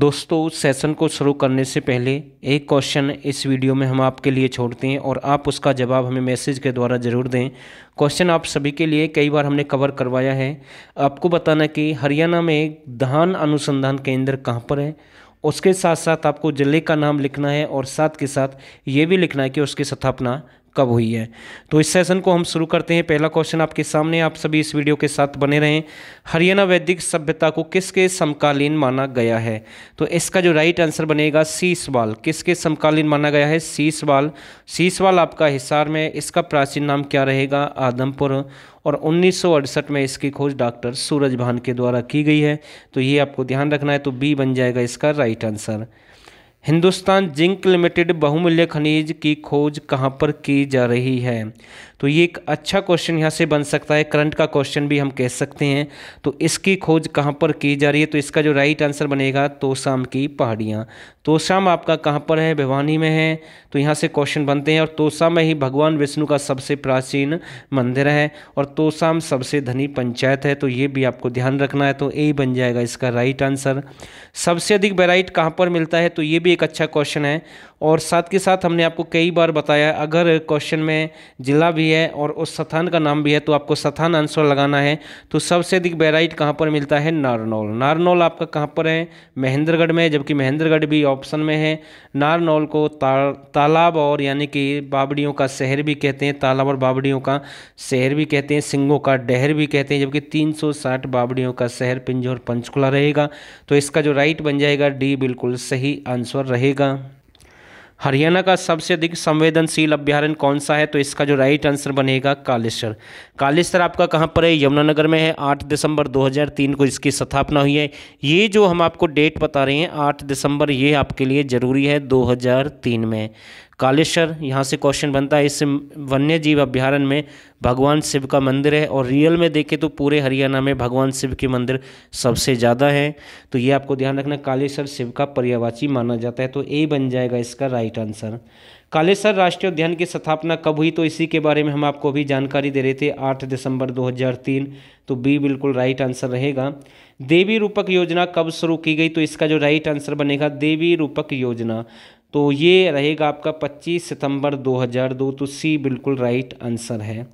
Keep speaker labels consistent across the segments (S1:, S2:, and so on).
S1: दोस्तों सेशन को शुरू करने से पहले एक क्वेश्चन इस वीडियो में हम आपके लिए छोड़ते हैं और आप उसका जवाब हमें मैसेज के द्वारा ज़रूर दें क्वेश्चन आप सभी के लिए कई बार हमने कवर करवाया है आपको बताना कि हरियाणा में धान अनुसंधान केंद्र कहाँ पर है उसके साथ साथ आपको ज़िले का नाम लिखना है और साथ के साथ ये भी लिखना है कि उसकी स्थापना कब हुई है तो इस सेशन को हम शुरू करते हैं पहला क्वेश्चन आपके सामने आप सभी इस वीडियो के साथ बने रहें हरियाणा वैदिक सभ्यता को किसके समकालीन माना गया है तो इसका जो राइट आंसर बनेगा सीसवाल किसके समकालीन माना गया है सीसवाल सीसवाल आपका हिसार में इसका प्राचीन नाम क्या रहेगा आदमपुर और उन्नीस में इसकी खोज डॉक्टर सूरज भान के द्वारा की गई है तो ये आपको ध्यान रखना है तो बी बन जाएगा इसका right answer Hindustan zinc limited बहुमूल्य खनिज की खोज कहाँ पर की जा रही है तो ये एक अच्छा क्वेश्चन यहाँ से बन सकता है करंट का क्वेश्चन भी हम कह सकते हैं तो इसकी खोज कहाँ पर की जा रही है तो इसका जो राइट आंसर बनेगा तोसाम की पहाड़ियाँ तोसाम आपका कहाँ पर है भिवानी में है तो यहाँ से क्वेश्चन बनते हैं और तोसाम में ही भगवान विष्णु का सबसे प्राचीन मंदिर है और तोसाम सबसे धनी पंचायत है तो ये भी आपको ध्यान रखना है तो ए बन जाएगा इसका राइट आंसर सबसे अधिक वेराइट कहाँ पर मिलता है तो ये भी भी एक अच्छा क्वेश्चन है और साथ के साथ हमने आपको कई बार बताया अगर क्वेश्चन में ज़िला भी है और उस स्थान का नाम भी है तो आपको स्थान आंसर लगाना है तो सबसे अधिक बेराइट कहाँ पर मिलता है नारनौल नारनौल आपका कहाँ पर है महेंद्रगढ़ में जबकि महेंद्रगढ़ भी ऑप्शन में है नारनौल को ता, तालाब और यानी कि बाबड़ियों का शहर भी कहते हैं तालाब और बाबड़ियों का शहर भी कहते हैं सिंगों का डहर भी कहते हैं जबकि तीन बाबड़ियों का शहर पिंजौर पंचकुला रहेगा तो इसका जो राइट बन जाएगा डी बिल्कुल सही आंसर पर रहेगा हरियाणा का सबसे अधिक संवेदनशील अभ्यारण्य कौन सा है तो इसका जो राइट आंसर बनेगा कालेश्वर कालेश्वर आपका कहाँ पर है यमुनानगर में है 8 दिसंबर 2003 को इसकी स्थापना हुई है ये जो हम आपको डेट बता रहे हैं 8 दिसंबर ये आपके लिए ज़रूरी है 2003 में कालेश्वर यहाँ से क्वेश्चन बनता है इस वन्य जीव अभ्यारण्य में भगवान शिव का मंदिर है और रियल में देखें तो पूरे हरियाणा में भगवान शिव के मंदिर सबसे ज़्यादा हैं तो ये आपको ध्यान रखना कालेश्वर शिव का पर्यावाची माना जाता है तो ए बन जाएगा इसका राइट आंसर कालेसर राष्ट्रीय उद्यान की स्थापना कब हुई तो इसी के बारे में हम आपको अभी जानकारी दे रहे थे आठ दिसंबर दो तो बी बिल्कुल राइट आंसर रहेगा देवी रूपक योजना कब शुरू की गई तो इसका जो राइट आंसर बनेगा देवी रूपक योजना तो ये रहेगा आपका 25 सितंबर 2002 तो सी बिल्कुल राइट आंसर है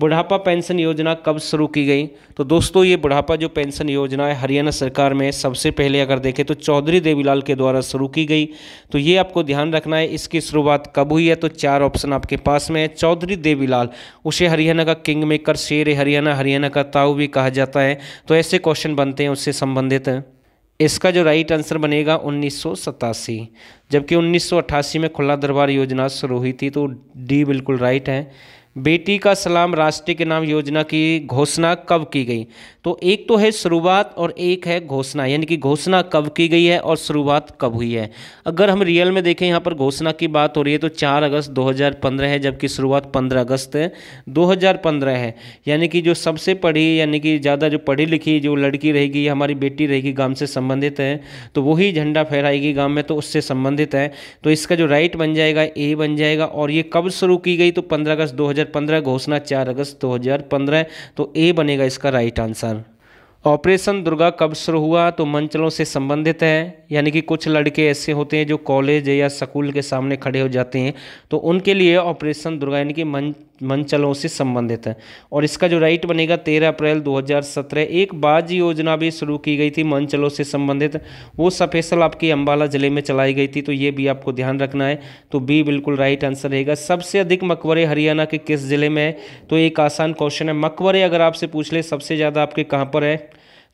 S1: बुढ़ापा पेंशन योजना कब शुरू की गई तो दोस्तों ये बुढ़ापा जो पेंशन योजना है हरियाणा सरकार में सबसे पहले अगर देखें तो चौधरी देवीलाल के द्वारा शुरू की गई तो ये आपको ध्यान रखना है इसकी शुरुआत कब हुई है तो चार ऑप्शन आपके पास में है चौधरी देवीलाल उसे हरियाणा का किंग मेकर शेर हरियाणा हरियाणा का ताऊ भी कहा जाता है तो ऐसे क्वेश्चन बनते हैं उससे संबंधित इसका जो राइट आंसर बनेगा उन्नीस जबकि 1988 में खुला दरबार योजना शुरू हुई थी तो डी बिल्कुल राइट है बेटी का सलाम राष्ट्र के नाम योजना की घोषणा कब की गई तो एक तो है शुरुआत और एक है घोषणा यानी कि घोषणा कब की गई है और शुरुआत कब हुई है अगर हम रियल में देखें यहाँ पर घोषणा की बात हो रही है तो 4 अगस्त 2015 है जबकि शुरुआत 15 अगस्त 2015 है यानी कि जो सबसे पढ़ी यानी कि ज़्यादा जो पढ़ी लिखी जो लड़की रहेगी हमारी बेटी रहेगी गाँव से संबंधित है तो वही झंडा फहराएगी गाँव में तो उससे संबंधित है तो इसका जो राइट बन जाएगा ए बन जाएगा और ये कब शुरू की गई तो पंद्रह अगस्त दो 2015 घोषणा 4 अगस्त 2015 तो ए बनेगा इसका राइट आंसर ऑपरेशन दुर्गा कब शुरू हुआ तो मंचलों से संबंधित है यानी कि कुछ लड़के ऐसे होते हैं जो कॉलेज या स्कूल के सामने खड़े हो जाते हैं तो उनके लिए ऑपरेशन दुर्गा यानी कि मंच मंचलों से संबंधित है और इसका जो राइट बनेगा तेरह अप्रैल 2017 एक बाज योजना भी शुरू की गई थी मंचलों से संबंधित वो सफेसल आपकी अंबाला ज़िले में चलाई गई थी तो ये भी आपको ध्यान रखना है तो बी बिल्कुल राइट आंसर रहेगा सबसे अधिक मकबरे हरियाणा के किस ज़िले में है तो एक आसान क्वेश्चन है मकबरे अगर आपसे पूछ ले सबसे ज़्यादा आपके कहाँ पर है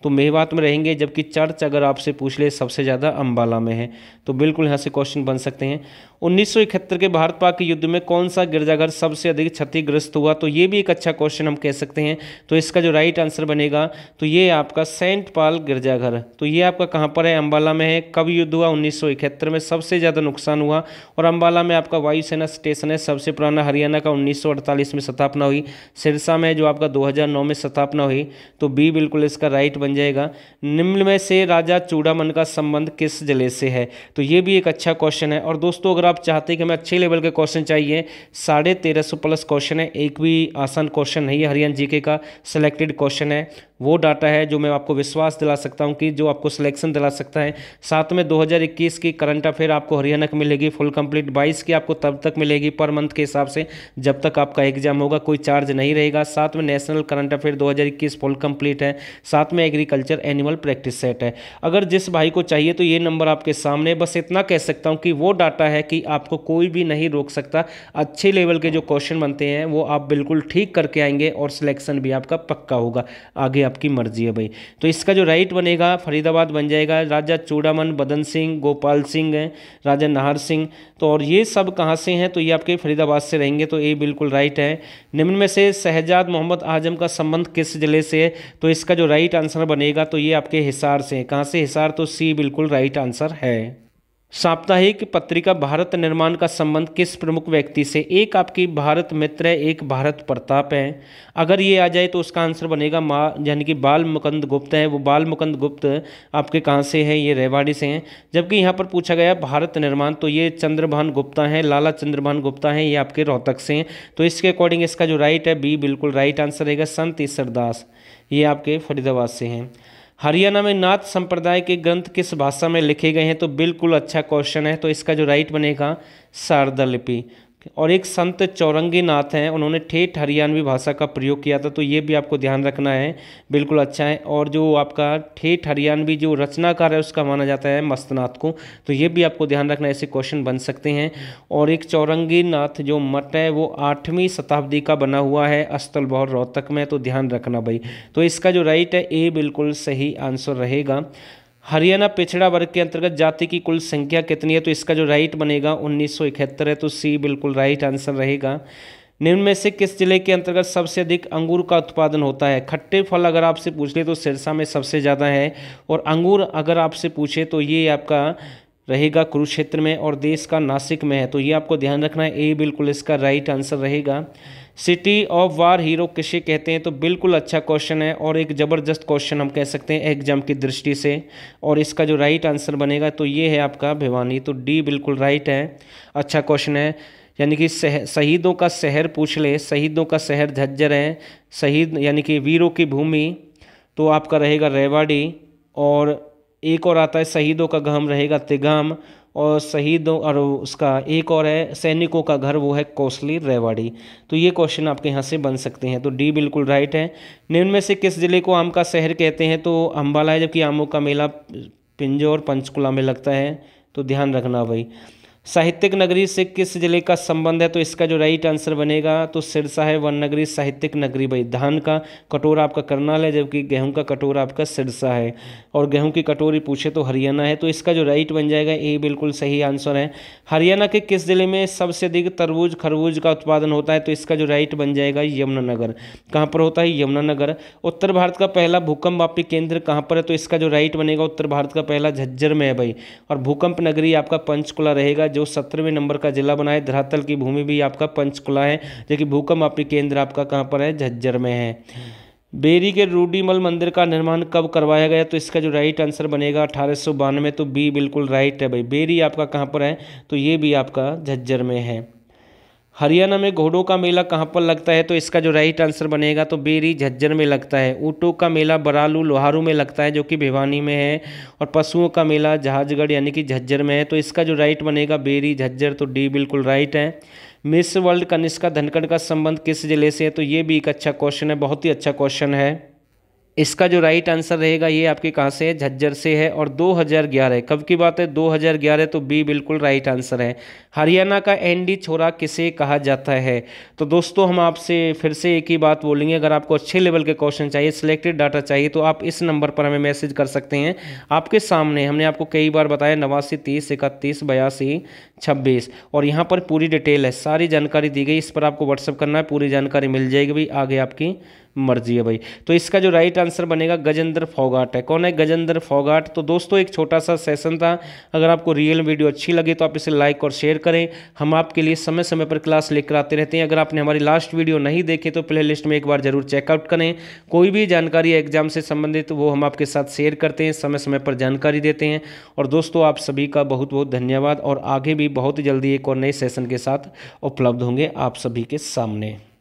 S1: तो मेवात में रहेंगे जबकि चर्च अगर आपसे पूछ ले सबसे ज़्यादा अम्बाला में है तो बिल्कुल यहाँ से क्वेश्चन बन सकते हैं उन्नीस के भारत पाक के युद्ध में कौन सा गिरजाघर सबसे अधिक क्षतिग्रस्त हुआ तो ये भी एक अच्छा क्वेश्चन हम कह सकते हैं तो इसका जो राइट आंसर बनेगा तो ये आपका सेंट पाल गिरजाघर तो ये आपका कहाँ पर है अम्बाला में है कब युद्ध हुआ उन्नीस में सबसे ज़्यादा नुकसान हुआ और अम्बाला में आपका वायुसेना स्टेशन है सबसे पुराना हरियाणा का उन्नीस में स्थापना हुई सिरसा में जो आपका दो में स्थापना हुई तो बी बिल्कुल इसका राइट बन बन जाएगा निम्न में से राजा चूड़ामन का संबंध किस जिले से है तो ये भी एक अच्छा क्वेश्चन है और दोस्तों अगर आप चाहते हैं कि हमें अच्छे लेवल के क्वेश्चन चाहिए साढ़े तेरह सौ प्लस क्वेश्चन है एक भी आसान क्वेश्चन नहीं है हरियाणा जी का सिलेक्टेड क्वेश्चन है वो डाटा है जो मैं आपको विश्वास दिला सकता हूँ कि जो आपको सिलेक्शन दिला सकता है साथ में 2021 की करंट अफेयर आपको हरियाणा की मिलेगी फुल कंप्लीट 22 की आपको तब तक मिलेगी पर मंथ के हिसाब से जब तक आपका एग्जाम होगा कोई चार्ज नहीं रहेगा साथ में national current affair 2021 full complete है साथ में एग्रीकल्चर एनिमल प्रैक्टिस सेट है अगर जिस भाई को चाहिए तो ये नंबर आपके सामने बस इतना कह सकता हूँ कि वो डाटा है कि आपको कोई भी नहीं रोक सकता अच्छे लेवल के जो क्वेश्चन बनते हैं वो आप बिल्कुल ठीक करके आएंगे और सिलेक्शन भी आपका पक्का होगा आगे आप आपकी मर्जी है भाई तो इसका जो राइट बनेगा फरीदाबाद बन जाएगा राजा चूड़ामन बदन सिंह गोपाल सिंह राजा नाहर सिंह तो और ये सब कहाँ से हैं तो ये आपके फरीदाबाद से रहेंगे तो ये बिल्कुल राइट है निम्न में से शहजाद मोहम्मद आजम का संबंध किस जिले से है तो इसका जो राइट आंसर बनेगा तो ये आपके हिसार से है कहाँ से हिसार तो सी बिल्कुल राइट आंसर है साप्ताहिक पत्रिका भारत निर्माण का संबंध किस प्रमुख व्यक्ति से एक आपकी भारत मित्र है एक भारत प्रताप है अगर ये आ जाए तो उसका आंसर बनेगा मा यानी कि बाल मुकंद गुप्त है वो बाल मुकंद गुप्त आपके कहाँ से हैं ये रेवाड़ी से हैं जबकि यहाँ पर पूछा गया भारत निर्माण तो ये चंद्रभान गुप्ता हैं लाला चंद्रभान गुप्ता हैं ये आपके रोहतक से हैं तो इसके अकॉर्डिंग इसका जो राइट है बी बिल्कुल राइट आंसर रहेगा संत ईसरदास ये आपके फरीदाबाद से हैं हरियाणा में नाथ संप्रदाय के ग्रंथ किस भाषा में लिखे गए हैं तो बिल्कुल अच्छा क्वेश्चन है तो इसका जो राइट बनेगा शारदा लिपि और एक संत चौरंगी नाथ हैं उन्होंने ठेठ हरियाणवी भाषा का प्रयोग किया था तो ये भी आपको ध्यान रखना है बिल्कुल अच्छा है और जो आपका ठेठ हरियाणवी जो रचनाकार है उसका माना जाता है मस्तनाथ को तो ये भी आपको ध्यान रखना ऐसे क्वेश्चन बन सकते हैं और एक चौरंगी नाथ जो मठ है वो आठवीं शताब्दी का बना हुआ है अस्थल बहुत रोहतक में तो ध्यान रखना भाई तो इसका जो राइट है ए बिल्कुल सही आंसर रहेगा हरियाणा पिछड़ा वर्ग के अंतर्गत जाति की कुल संख्या कितनी है तो इसका जो राइट बनेगा उन्नीस है तो सी बिल्कुल राइट आंसर रहेगा निम्न में से किस जिले के अंतर्गत सबसे अधिक अंगूर का उत्पादन होता है खट्टे फल अगर आपसे पूछ ले तो सिरसा में सबसे ज़्यादा है और अंगूर अगर आपसे पूछे तो ये आपका रहेगा कुरुक्षेत्र में और देश का नासिक में है तो ये आपको ध्यान रखना है ए बिल्कुल इसका राइट आंसर रहेगा सिटी ऑफ वार हीरो किसे कहते हैं तो बिल्कुल अच्छा क्वेश्चन है और एक ज़बरदस्त क्वेश्चन हम कह सकते हैं एग्जाम की दृष्टि से और इसका जो राइट आंसर बनेगा तो ये है आपका भिवानी तो डी बिल्कुल राइट है अच्छा क्वेश्चन है यानी कि शहीदों का शहर पूछ ले शहीदों का शहर झज्जर है शहीद यानी कि वीरों की भूमि तो आपका रहेगा रेवाड़ी और एक और आता है शहीदों का गम रहेगा तिगाम और शहीदों और उसका एक और है सैनिकों का घर वो है कोसली रेवाड़ी तो ये क्वेश्चन आपके यहाँ से बन सकते हैं तो डी बिल्कुल राइट है निम्न में से किस ज़िले को आम का शहर कहते हैं तो अम्बाला है जबकि आमों का मेला पिंजौर पंचकुला में लगता है तो ध्यान रखना भाई साहित्यिक नगरी से किस जिले का संबंध है तो इसका जो राइट आंसर बनेगा तो सिरसा है वन नगरी साहित्यिक नगरी भाई धान का कटोरा आपका करनाल है जबकि गेहूं का कटोरा आपका सिरसा है और गेहूं की कटोरी पूछे तो हरियाणा है तो इसका जो राइट बन जाएगा ये बिल्कुल सही आंसर है हरियाणा के किस जिले में सबसे अधिक तरबूज खरबूज का उत्पादन होता है तो इसका जो राइट बन जाएगा यमुनानगर कहाँ पर होता है यमुनानगर उत्तर भारत का पहला भूकंप वापी केंद्र कहाँ पर है तो इसका जो राइट बनेगा उत्तर भारत का पहला झज्जर में है भाई और भूकंप नगरी आपका पंचकुला रहेगा जो सत्रहवें नंबर का जिला बना है धरातल की भूमि भी आपका पंचकुला है जबकि भूकंप आपकी केंद्र आपका कहाँ पर है झज्जर में है बेरी के रूडीमल मंदिर का निर्माण कब करवाया गया तो इसका जो राइट आंसर बनेगा अठारह तो बी बिल्कुल राइट है भाई बेरी आपका कहाँ पर है तो ये भी आपका झज्जर में है हरियाणा में घोड़ों का मेला कहाँ पर लगता है तो इसका जो राइट आंसर बनेगा तो बेरी झज्जर में लगता है ऊँटों का मेला बरालू लोहारू में लगता है जो कि भिवानी में है और पशुओं का मेला जहाजगढ़ यानी कि झज्जर में है तो इसका जो राइट बनेगा बेरी झज्जर तो डी बिल्कुल राइट है मिस वर्ल्ड कनिष्का धनखंड का संबंध किस जिले से है तो ये भी एक अच्छा क्वेश्चन है बहुत ही अच्छा क्वेश्चन है इसका जो राइट आंसर रहेगा ये आपके कहाँ से है झज्जर से है और 2011 कब की बात है 2011 तो बी बिल्कुल राइट आंसर है हरियाणा का एनडी छोरा किसे कहा जाता है तो दोस्तों हम आपसे फिर से एक ही बात बोलेंगे अगर आपको अच्छे लेवल के क्वेश्चन चाहिए सिलेक्टेड डाटा चाहिए तो आप इस नंबर पर हमें मैसेज कर सकते हैं आपके सामने हमने आपको कई बार बताया नवासी तीस इकतीस बयासी छब्बीस और यहाँ पर पूरी डिटेल है सारी जानकारी दी गई इस पर आपको व्हाट्सअप करना है पूरी जानकारी मिल जाएगी भाई आगे आपकी मर्जी है भाई तो इसका जो राइट इसका आंसर बनेगा गजेंद्र फोगाट है कौन है गजेंद्र फोगाट तो दोस्तों एक छोटा सा सेशन था अगर आपको रियल वीडियो अच्छी लगे तो आप इसे लाइक और शेयर करें हम आपके लिए समय समय पर क्लास लेकर आते रहते हैं अगर आपने हमारी लास्ट वीडियो नहीं देखे तो प्ले लिस्ट में एक बार जरूर चेकआउट करें कोई भी जानकारी एग्जाम से संबंधित वो हम आपके साथ शेयर करते हैं समय समय पर जानकारी देते हैं और दोस्तों आप सभी का बहुत बहुत धन्यवाद और आगे भी बहुत जल्दी एक और नए सेशन के साथ उपलब्ध होंगे आप सभी के सामने